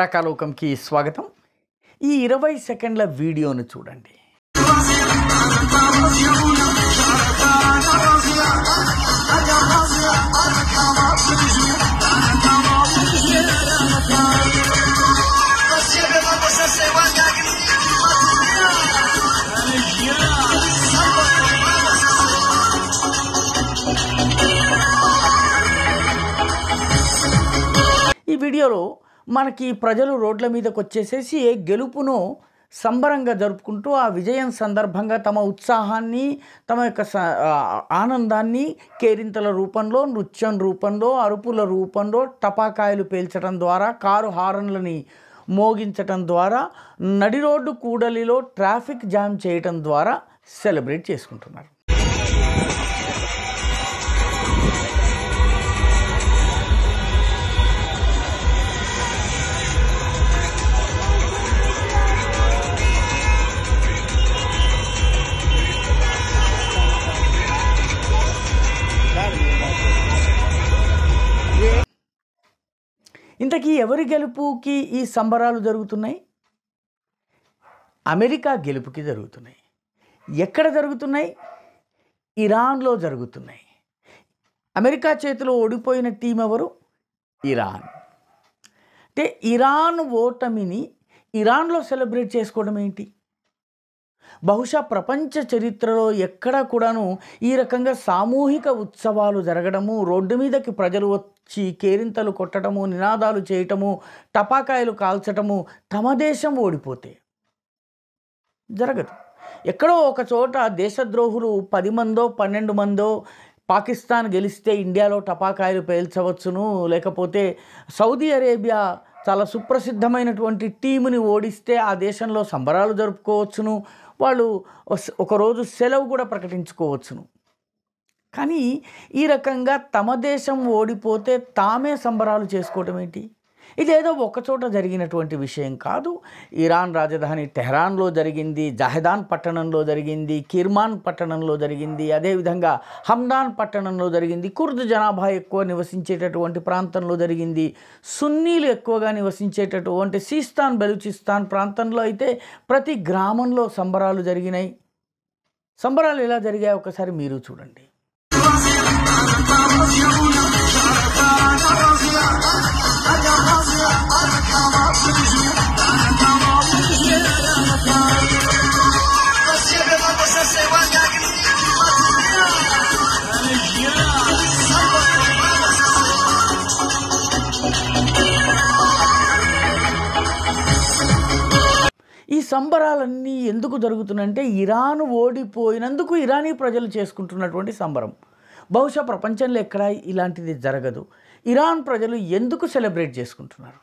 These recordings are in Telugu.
రాకాలోకంకి స్వాగతం ఈ ఇరవై సెకండ్ల వీడియోను చూడండి ఈ వీడియోలో మనకి ప్రజలు రోడ్ల మీదకి వచ్చేసేసి గెలుపును సంబరంగా జరుపుకుంటూ ఆ విజయం సందర్భంగా తమ ఉత్సాహాన్ని తమ యొక్క ఆనందాన్ని కేరింతల రూపంలో నృత్యం రూపంలో అరుపుల రూపంలో టపాకాయలు పేల్చడం ద్వారా కారు హారన్లని మోగించటం ద్వారా నడి రోడ్డు కూడలిలో ట్రాఫిక్ జామ్ చేయటం ద్వారా సెలబ్రేట్ చేసుకుంటున్నారు ఇంతకీ ఎవరి గెలుపుకి ఈ సంబరాలు జరుగుతున్నాయి అమెరికా గెలుపుకి జరుగుతున్నాయి ఎక్కడ జరుగుతున్నాయి ఇరాన్లో జరుగుతున్నాయి అమెరికా చేతిలో ఓడిపోయిన టీం ఎవరు ఇరాన్ అంటే ఇరాన్ ఓటమిని ఇరాన్లో సెలబ్రేట్ చేసుకోవడం ఏంటి బహుశా ప్రపంచ చరిత్రలో ఎక్కడ కూడాను ఈ రకంగా సామూహిక ఉత్సవాలు జరగడము రోడ్డు మీదకి ప్రజలు కేరింతలు కొట్టడము నినాదాలు చేయటము టపాకాయలు కాల్చటము తమ దేశం ఓడిపోతే జరగదు ఎక్కడో ఒక చోట దేశద్రోహులు పది మందో పన్నెండు మందో పాకిస్తాన్ గెలిస్తే ఇండియాలో టపాకాయలు పేల్చవచ్చును లేకపోతే సౌదీ అరేబియా చాలా సుప్రసిద్ధమైనటువంటి టీముని ఓడిస్తే ఆ దేశంలో సంబరాలు జరుపుకోవచ్చును వాళ్ళు ఒకరోజు సెలవు కూడా ప్రకటించుకోవచ్చును కానీ ఈ రకంగా తమ దేశం ఓడిపోతే తామే సంబరాలు చేసుకోవటం ఏంటి ఇదేదో ఒకచోట జరిగినటువంటి విషయం కాదు ఇరాన్ రాజధాని టెహరాన్లో జరిగింది జహదాన్ పట్టణంలో జరిగింది కిర్మాన్ పట్టణంలో జరిగింది అదేవిధంగా హమ్దాన్ పట్టణంలో జరిగింది కుర్ద్ జనాభా ఎక్కువ నివసించేటటువంటి ప్రాంతంలో జరిగింది సున్నీలు ఎక్కువగా నివసించేటటువంటి సీస్తాన్ బెలూచిస్తాన్ ప్రాంతంలో అయితే ప్రతి గ్రామంలో సంబరాలు జరిగినాయి సంబరాలు ఎలా జరిగాయి ఒకసారి మీరు చూడండి ఈ సంబరాలన్నీ ఎందుకు జరుగుతున్నాయంటే ఇరాన్ ఓడిపోయినందుకు ఇరానీ ప్రజలు చేసుకుంటున్నటువంటి సంబరం బహుశా ప్రపంచంలో ఎక్కడా ఇలాంటిది జరగదు ఇరాన్ ప్రజలు ఎందుకు సెలబ్రేట్ చేసుకుంటున్నారు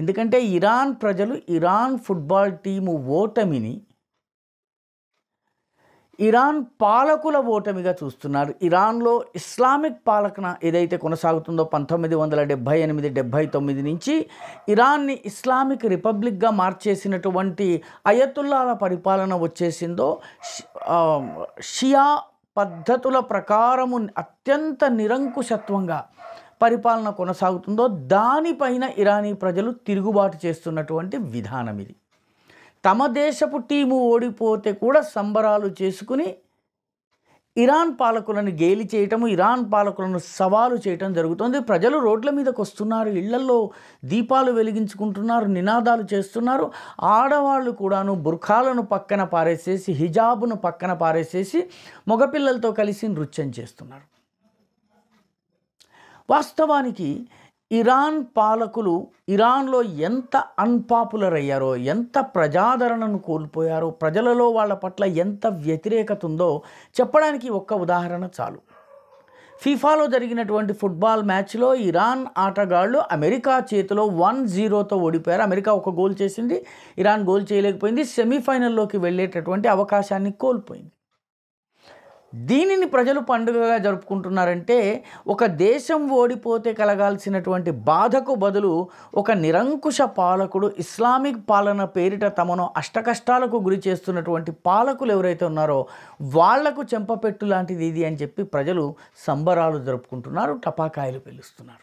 ఎందుకంటే ఇరాన్ ప్రజలు ఇరాన్ ఫుట్బాల్ టీము ఓటమిని ఇరాన్ పాలకుల ఓటమిగా చూస్తున్నారు ఇరాన్లో ఇస్లామిక్ పాలకన ఏదైతే కొనసాగుతుందో పంతొమ్మిది వందల డెబ్భై ఎనిమిది డెబ్భై తొమ్మిది నుంచి ఇరాన్ని ఇస్లామిక్ రిపబ్లిక్గా మార్చేసినటువంటి అయతుల్లాల పరిపాలన వచ్చేసిందో షియా పద్ధతుల ప్రకారము అత్యంత నిరంకుశత్వంగా పరిపాలన కొనసాగుతుందో దానిపైన ఇరానీ ప్రజలు తిరుగుబాటు చేస్తున్నటువంటి విధానం ఇది తమ దేశపు టీము ఓడిపోతే కూడా సంబరాలు చేసుకుని ఇరాన్ పాలకులను గేలి చేయటము ఇరాన్ పాలకులను సవాలు చేయటం జరుగుతుంది ప్రజలు రోడ్ల మీదకు వస్తున్నారు ఇళ్లలో దీపాలు వెలిగించుకుంటున్నారు నినాదాలు చేస్తున్నారు ఆడవాళ్ళు కూడాను బుర్ఖాలను పక్కన పారేసేసి హిజాబును పక్కన పారేసేసి మగపిల్లలతో కలిసి నృత్యం చేస్తున్నారు వాస్తవానికి ఇరాన్ పాలకులు ఇరాన్లో ఎంత అన్పాపులర్ అయ్యారో ఎంత ప్రజాదరణను కోల్పోయారో ప్రజలలో వాళ్ళ పట్ల ఎంత వ్యతిరేకత ఉందో చెప్పడానికి ఒక్క ఉదాహరణ చాలు ఫీఫాలో జరిగినటువంటి ఫుట్బాల్ మ్యాచ్లో ఇరాన్ ఆటగాళ్ళు అమెరికా చేతిలో వన్ జీరోతో ఓడిపోయారు అమెరికా ఒక గోల్ చేసింది ఇరాన్ గోల్ చేయలేకపోయింది సెమీఫైనల్లోకి వెళ్ళేటటువంటి అవకాశాన్ని కోల్పోయింది దీనిని ప్రజలు పండుగగా జరుపుకుంటున్నారంటే ఒక దేశం ఓడిపోతే కలగాల్సినటువంటి బాధకు బదులు ఒక నిరంకుశ పాలకుడు ఇస్లామిక్ పాలన పేరిట తమను అష్టకష్టాలకు గురి చేస్తున్నటువంటి పాలకులు ఎవరైతే ఉన్నారో వాళ్లకు చెంపపెట్టు లాంటిది ఇది అని చెప్పి ప్రజలు సంబరాలు జరుపుకుంటున్నారు టపాకాయలు పిలుస్తున్నారు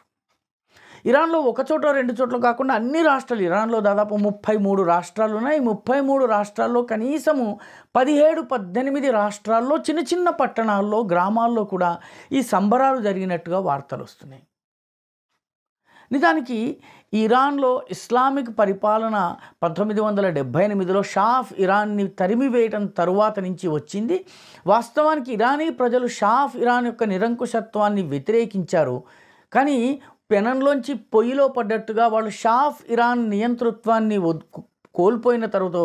ఇరాన్లో ఒక చోట రెండు చోట్ల కాకుండా అన్ని రాష్ట్రాలు ఇరాన్లో దాదాపు ముప్పై మూడు రాష్ట్రాలు ఉన్నాయి ముప్పై మూడు రాష్ట్రాల్లో కనీసము పదిహేడు పద్దెనిమిది రాష్ట్రాల్లో చిన్న చిన్న పట్టణాల్లో గ్రామాల్లో కూడా ఈ సంబరాలు జరిగినట్టుగా వార్తలు వస్తున్నాయి నిజానికి ఇరాన్లో ఇస్లామిక్ పరిపాలన పంతొమ్మిది వందల డెబ్భై ఎనిమిదిలో షాఫ్ ఇరాన్ని తరిమివేయటం తరువాత నుంచి వచ్చింది వాస్తవానికి ఇరానీ ప్రజలు షాఫ్ ఇరాన్ యొక్క నిరంకుశత్వాన్ని వ్యతిరేకించారు కానీ పెనంలోంచి పొయ్యిలో పడ్డట్టుగా వాళ్ళు షాఫ్ ఇరాన్ నియంతృత్వాన్ని కోల్పోయిన తర్వాత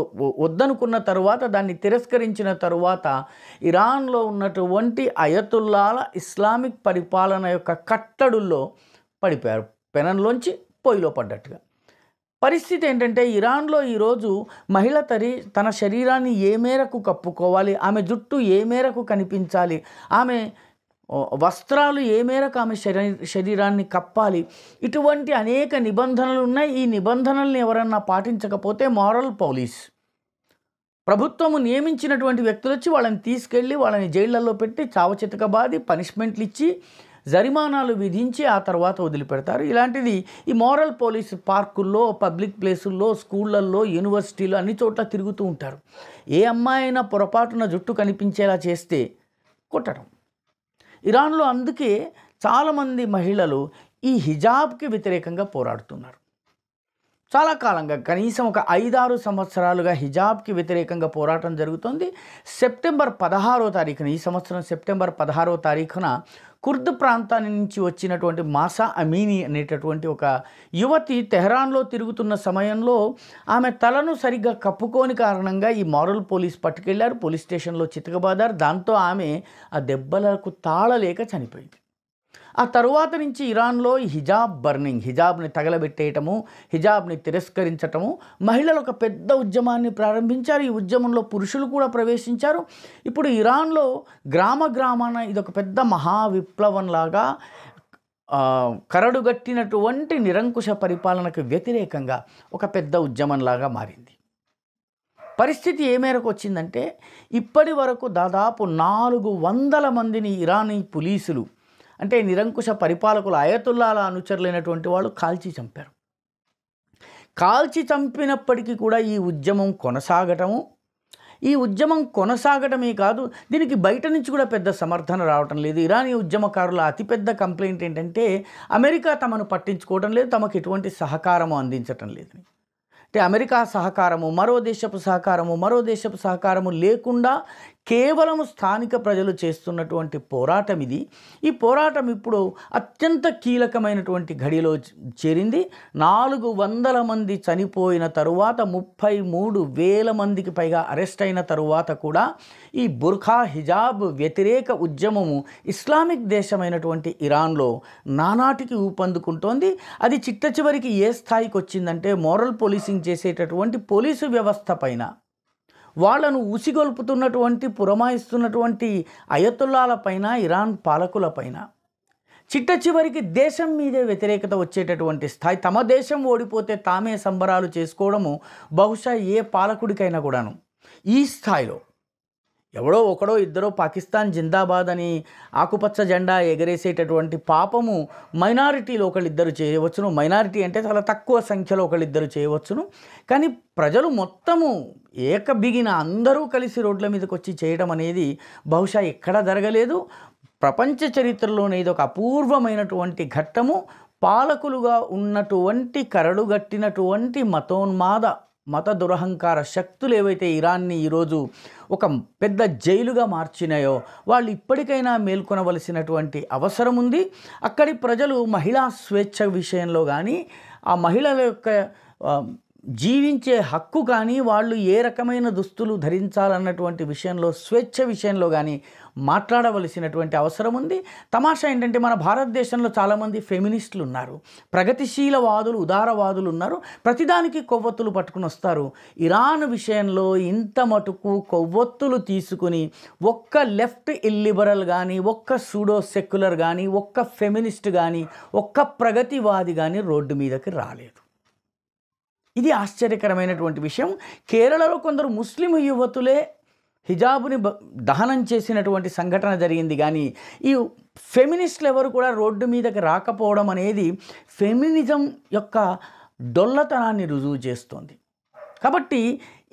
వద్దనుకున్న తరువాత దాన్ని తిరస్కరించిన తరువాత ఇరాన్లో ఉన్నటువంటి అయతుల్లాల ఇస్లామిక్ పరిపాలన యొక్క కట్టడుల్లో పడిపోయారు పెనంలోంచి పొయ్యిలో పడ్డట్టుగా పరిస్థితి ఏంటంటే ఇరాన్లో ఈరోజు మహిళ తరి తన శరీరాన్ని ఏ మేరకు కప్పుకోవాలి ఆమె జుట్టు ఏ మేరకు కనిపించాలి ఆమె వస్త్రాలు ఏ మేరకు ఆమె శరీ శరీరాన్ని కప్పాలి ఇటువంటి అనేక నిబంధనలు ఉన్నాయి ఈ నిబంధనల్ని ఎవరన్నా పాటించకపోతే మారల్ పోలీస్ ప్రభుత్వము నియమించినటువంటి వ్యక్తులు వచ్చి వాళ్ళని తీసుకెళ్ళి వాళ్ళని జైళ్లలో పెట్టి చావచితక బాధి పనిష్మెంట్లు ఇచ్చి జరిమానాలు విధించి ఆ తర్వాత వదిలిపెడతారు ఇలాంటిది ఈ మోరల్ పోలీస్ పార్కుల్లో పబ్లిక్ ప్లేసుల్లో స్కూళ్ళల్లో యూనివర్సిటీలు అన్ని చోట్ల తిరుగుతూ ఉంటారు ఏ అమ్మాయి అయినా పొరపాటున జుట్టు కనిపించేలా చేస్తే కొట్టడం ఇరాన్లో అందుకే చాలామంది మహిళలు ఈ హిజాబ్కి వ్యతిరేకంగా పోరాడుతున్నారు చాలా కాలంగా కనీసం ఒక ఐదారు సంవత్సరాలుగా హిజాబ్కి వ్యతిరేకంగా పోరాటం జరుగుతోంది సెప్టెంబర్ పదహారో తారీఖున ఈ సంవత్సరం సెప్టెంబర్ పదహారో తారీఖున కుర్ద్ ప్రాంతాన్ని నుంచి వచ్చినటువంటి మాసా అమీని అనేటటువంటి ఒక యువతి తెహరాన్లో తిరుగుతున్న సమయంలో ఆమె తలను సరిగ్గా కప్పుకోని కారణంగా ఈ మారల్ పోలీస్ పట్టుకెళ్లారు పోలీస్ స్టేషన్లో చితకబాదారు దాంతో ఆమె ఆ దెబ్బలకు తాళలేక చనిపోయింది ఆ తరువాత నుంచి ఇరాన్లో ఈ హిజాబ్ బర్నింగ్ హిజాబ్ని తగలబెట్టేయటము హిజాబ్ని తిరస్కరించటము మహిళలు ఒక పెద్ద ఉద్యమాన్ని ప్రారంభించారు ఈ ఉద్యమంలో పురుషులు కూడా ప్రవేశించారు ఇప్పుడు ఇరాన్లో గ్రామ గ్రామాన ఇది ఒక పెద్ద మహా విప్లవంలాగా కరడుగట్టినటువంటి నిరంకుశ పరిపాలనకు వ్యతిరేకంగా ఒక పెద్ద ఉద్యమంలాగా మారింది పరిస్థితి ఏ మేరకు వచ్చిందంటే ఇప్పటి వరకు దాదాపు నాలుగు వందల మందిని ఇరానీ పోలీసులు అంటే నిరంకుశ పరిపాలకులు ఆయతుల్లాల అనుచరులైనటువంటి వాళ్ళు కాల్చి చంపారు కాల్చి చంపినప్పటికీ కూడా ఈ ఉద్యమం కొనసాగటము ఈ ఉద్యమం కొనసాగటమే కాదు దీనికి బయట నుంచి కూడా పెద్ద సమర్థన రావటం లేదు ఇరానీ ఉద్యమకారుల అతిపెద్ద కంప్లైంట్ ఏంటంటే అమెరికా తమను పట్టించుకోవడం లేదు తమకు ఎటువంటి సహకారము అందించటం లేదు అంటే అమెరికా సహకారము మరో దేశపు సహకారము మరో దేశపు సహకారము లేకుండా కేవలం స్థానిక ప్రజలు చేస్తున్నటువంటి పోరాటం ఇది ఈ పోరాటం ఇప్పుడు అత్యంత కీలకమైనటువంటి ఘడిలో చేరింది నాలుగు వందల మంది చనిపోయిన తరువాత ముప్పై మూడు వేల మందికి పైగా అరెస్ట్ అయిన తరువాత కూడా ఈ బుర్ఖా హిజాబ్ వ్యతిరేక ఉద్యమము ఇస్లామిక్ దేశమైనటువంటి ఇరాన్లో నానాటికి ఊపందుకుంటోంది అది చిట్ట చివరికి ఏ స్థాయికి వచ్చిందంటే మోరల్ పోలీసింగ్ చేసేటటువంటి పోలీసు వ్యవస్థ పైన వాళ్లను ఉసిగొల్పుతున్నటువంటి పురమాయిస్తున్నటువంటి అయతుల్లాలపైన ఇరాన్ పాలకులపైన చిట్ట చివరికి దేశం మీదే వ్యతిరేకత వచ్చేటటువంటి స్థాయి తమ దేశం ఓడిపోతే తామే సంబరాలు చేసుకోవడము బహుశా ఏ పాలకుడికైనా కూడాను ఈ స్థాయిలో ఎవడో ఒకడో ఇద్దరో పాకిస్తాన్ జిందాబాద్ అని ఆకుపచ్చ జెండా ఎగరేసేటటువంటి పాపము మైనారిటీలో ఒకళ్ళిద్దరు చేయవచ్చును మైనారిటీ అంటే చాలా తక్కువ సంఖ్యలో ఒకళ్ళిద్దరు చేయవచ్చును కానీ ప్రజలు మొత్తము ఏకబిగిన అందరూ కలిసి రోడ్ల మీదకి వచ్చి చేయడం అనేది బహుశా ఎక్కడా జరగలేదు ప్రపంచ చరిత్రలోనే ఇది ఒక అపూర్వమైనటువంటి ఘట్టము పాలకులుగా ఉన్నటువంటి కరడుగట్టినటువంటి మతోన్మాద మత దురహంకార శక్తులు ఏవైతే ఇరాన్ని ఈరోజు ఒక పెద్ద జైలుగా మార్చినాయో వాళ్ళు ఇప్పటికైనా మేల్కొనవలసినటువంటి అవసరం ఉంది అక్కడి ప్రజలు మహిళా స్వేచ్ఛ విషయంలో కానీ ఆ మహిళల యొక్క జీవించే హక్కు కానీ వాళ్ళు ఏ రకమైన దుస్తులు ధరించాలన్నటువంటి విషయంలో స్వేచ్ఛ విషయంలో కానీ మాట్లాడవలసినటువంటి అవసరం ఉంది తమాషా ఏంటంటే మన భారతదేశంలో చాలామంది ఫెమినిస్టులు ఉన్నారు ప్రగతిశీలవాదులు ఉదారవాదులు ఉన్నారు ప్రతిదానికి కొవ్వొత్తులు పట్టుకుని వస్తారు ఇరాన్ విషయంలో ఇంత మటుకు కొవ్వొత్తులు తీసుకుని ఒక్క లెఫ్ట్ ఇల్లిబరల్ కానీ ఒక్క సూడో సెక్యులర్ కానీ ఒక్క ఫెమినిస్ట్ కానీ ఒక్క ప్రగతివాది కానీ రోడ్డు మీదకి రాలేదు ఇది ఆశ్చర్యకరమైనటువంటి విషయం కేరళలో కొందరు ముస్లిం యువతులే హిజాబుని దహనం చేసినటువంటి సంఘటన జరిగింది కానీ ఈ ఫెమినిస్టులు ఎవరు కూడా రోడ్డు మీదకి రాకపోవడం అనేది ఫెమినిజం యొక్క డొల్లతనాన్ని రుజువు చేస్తుంది కాబట్టి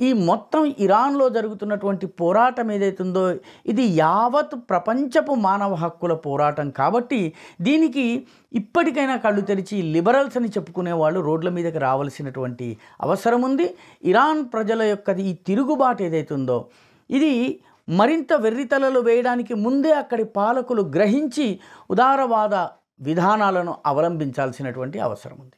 ఈ మొత్తం ఇరాన్లో జరుగుతున్నటువంటి పోరాటం ఏదైతుందో ఇది యావత్ ప్రపంచపు మానవ హక్కుల పోరాటం కాబట్టి దీనికి ఇప్పటికైనా కళ్ళు తెరిచి లిబరల్స్ అని చెప్పుకునే వాళ్ళు రోడ్ల మీదకి రావాల్సినటువంటి అవసరం ఉంది ఇరాన్ ప్రజల యొక్క ఈ తిరుగుబాటు ఏదైతుందో ఇది మరింత వెర్రితలలు వేయడానికి ముందే అక్కడి పాలకులు గ్రహించి ఉదారవాద విధానాలను అవలంబించాల్సినటువంటి అవసరం ఉంది